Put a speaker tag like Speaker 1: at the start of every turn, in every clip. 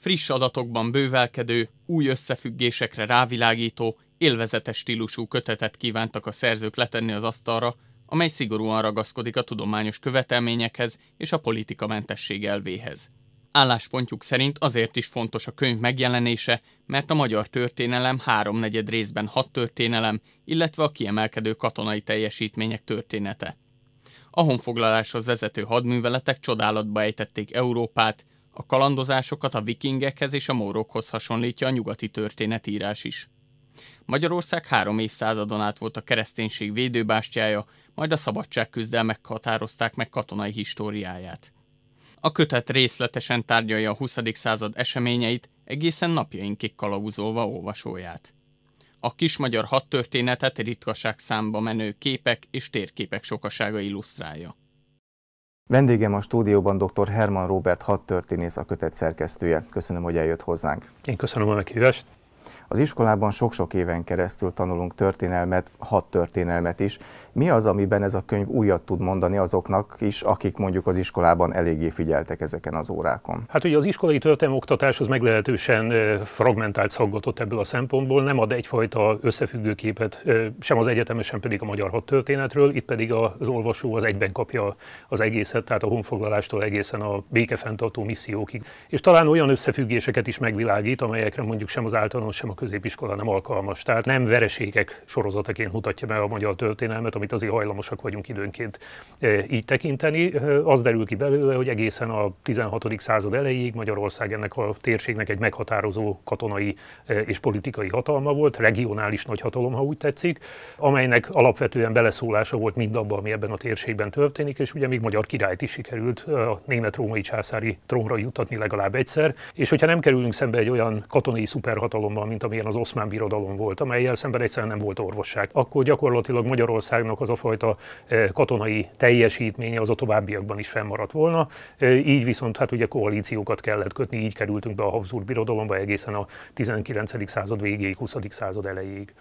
Speaker 1: friss adatokban bővelkedő, új összefüggésekre rávilágító, élvezetes stílusú kötetet kívántak a szerzők letenni az asztalra, amely szigorúan ragaszkodik a tudományos követelményekhez és a politika mentesség elvéhez. Álláspontjuk szerint azért is fontos a könyv megjelenése, mert a magyar történelem háromnegyed részben hat történelem, illetve a kiemelkedő katonai teljesítmények története. A honfoglaláshoz vezető hadműveletek csodálatba ejtették Európát, a kalandozásokat a vikingekhez és a mórokhoz hasonlítja a nyugati történetírás is. Magyarország három évszázadon át volt a kereszténység védőbástyája, majd a szabadságküzdelmek határozták meg katonai históriáját. A kötet részletesen tárgyalja a 20. század eseményeit, egészen napjainkig kalauzolva olvasóját. A kismagyar hat történetet ritkaság számba menő képek és térképek sokasága illusztrálja.
Speaker 2: Vendégem a stúdióban dr. Herman Robert hadtörténész, a kötet szerkesztője. Köszönöm, hogy eljött hozzánk.
Speaker 3: Én köszönöm a meghívást. Az iskolában
Speaker 2: sok-sok éven keresztül tanulunk történelmet, hat történelmet is. Mi az, amiben ez a könyv újat tud mondani azoknak is, akik mondjuk az iskolában eléggé figyeltek ezeken az órákon?
Speaker 3: Hát ugye az iskolai történelmoktatás az meglehetősen fragmentált szaggatott ebből a szempontból, nem ad egyfajta összefüggő képet sem az egyetemes, sem pedig a magyar hat történetről, itt pedig az olvasó az egyben kapja az egészet, tehát a honfoglalástól egészen a békefenntartó missziókig. És talán olyan összefüggéseket is megvilágít, amelyekre mondjuk sem az általános, sem a középiskola nem alkalmas. Tehát nem vereségek sorozataként mutatja meg a magyar történelmet, amit azért hajlamosak vagyunk időnként eh, így tekinteni. Eh, az derül ki belőle, hogy egészen a 16. század elejéig Magyarország ennek a térségnek egy meghatározó katonai eh, és politikai hatalma volt, regionális nagyhatalom, ha úgy tetszik, amelynek alapvetően beleszólása volt mindabba, ami ebben a térségben történik, és ugye még magyar királyt is sikerült a német-római császári trónra juttatni legalább egyszer. És hogyha nem kerülünk szembe egy olyan katonai szuperhatalommal, mint amilyen az oszmán birodalom volt, amelyel szemben egyszerűen nem volt orvosság. Akkor gyakorlatilag Magyarországnak az a fajta e, katonai teljesítménye az a továbbiakban is fennmaradt volna. E, így viszont hát ugye koalíciókat kellett kötni, így kerültünk be a Habsburg birodalomba egészen a 19. század végéig, 20. század elejéig.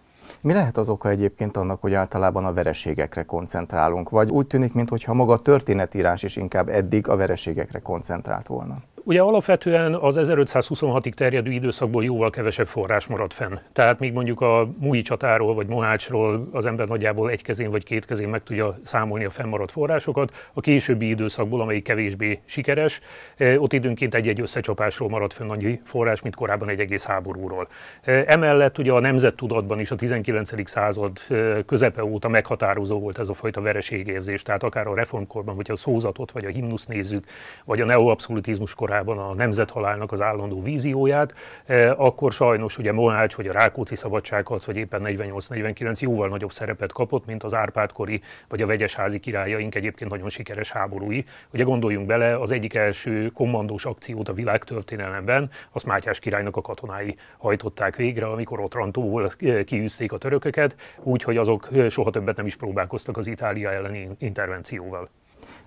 Speaker 2: Mi lehet az oka egyébként annak, hogy általában a vereségekre koncentrálunk, vagy úgy tűnik, mintha maga a történetírás is inkább eddig a vereségekre koncentrált volna?
Speaker 3: Ugye alapvetően az 1526-ig terjedő időszakból jóval kevesebb forrás marad fenn. Tehát még mondjuk a Mui csatáról vagy Mohácsról az ember nagyjából egy kezén vagy két kezén meg tudja számolni a fennmaradt forrásokat. A későbbi időszakból, amelyik kevésbé sikeres, eh, ott időnként egy-egy összecsapásról marad fenn annyi forrás, mint korábban egy egész háborúról. Eh, emellett ugye a nemzettudatban is a 19. 19. század közepe óta meghatározó volt ez a fajta vereségérzés, tehát akár a reformkorban, vagy a szózatot vagy a himnusz nézzük, vagy a neoabszolutizmus korában a nemzethalálnak az állandó vízióját, akkor sajnos ugye Monács, vagy a Rákóczi szabadságharc, vagy éppen 48-49 jóval nagyobb szerepet kapott, mint az Árpádkori, vagy a vegyesházi királyaink egyébként nagyon sikeres háborúi. Ugye gondoljunk bele, az egyik első kommandós akciót a világtörténelemben, azt Mátyás királynak a katonái hajtották végre, amikor ott Rantó kiűzték megverték a törököket, úgyhogy azok soha többet nem is próbálkoztak az Itália elleni intervencióval.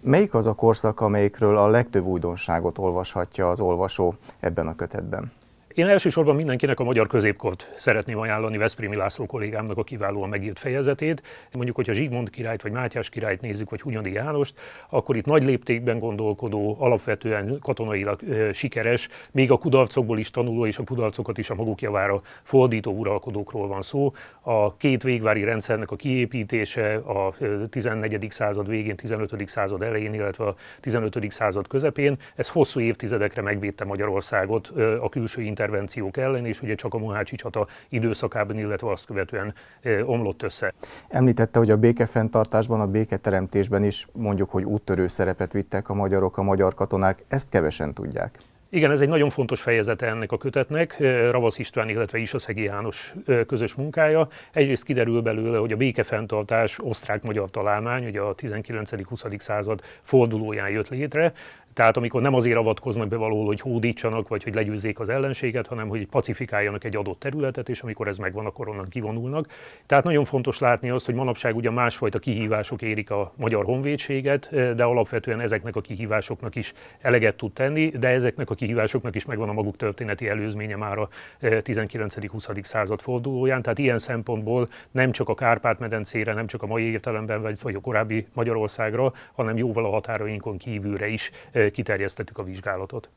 Speaker 2: Melyik az a korszak, amelyikről a legtöbb újdonságot olvashatja az olvasó ebben a kötetben?
Speaker 3: Én elsősorban mindenkinek a magyar középkort szeretném ajánlani Veszprémi László kollégámnak a kiválóan megírt fejezetét. Mondjuk, hogyha Zsigmond királyt vagy Mátyás királyt nézzük, vagy Hunyadi Jánost, akkor itt nagy léptékben gondolkodó, alapvetően katonailag e, sikeres, még a kudarcokból is tanuló és a kudarcokat is a maguk javára fordító uralkodókról van szó. A két végvári rendszernek a kiépítése a 14. század végén, 15. század elején, illetve a 15. század közepén, ez hosszú évtizedekre megvédte Magyarországot a külső intervenciók ellen, és ugye csak a Mohácsi csata időszakában, illetve azt követően omlott össze.
Speaker 2: Említette, hogy a békefenntartásban, a béketeremtésben is mondjuk, hogy úttörő szerepet vittek a magyarok, a magyar katonák, ezt kevesen tudják.
Speaker 3: Igen, ez egy nagyon fontos fejezete ennek a kötetnek, Ravasz István, illetve Isaszegi János közös munkája. Egyrészt kiderül belőle, hogy a békefenntartás osztrák-magyar találmány, ugye a 19.-20. század fordulóján jött létre, tehát amikor nem azért avatkoznak be való, hogy hódítsanak, vagy hogy legyőzzék az ellenséget, hanem hogy pacifikáljanak egy adott területet, és amikor ez megvan, akkor onnan kivonulnak. Tehát nagyon fontos látni azt, hogy manapság ugye másfajta kihívások érik a magyar honvédséget, eh, de alapvetően ezeknek a kihívásoknak is eleget tud tenni, de ezeknek a kihívásoknak is megvan a maguk történeti előzménye már a 19.-20. Eh, század fordulóján. Tehát ilyen szempontból nem csak a Kárpát-medencére, nem csak a mai értelemben, vagy a korábbi Magyarországra, hanem jóval a határainkon kívülre is eh, kiterjesztettük a vizsgálatot.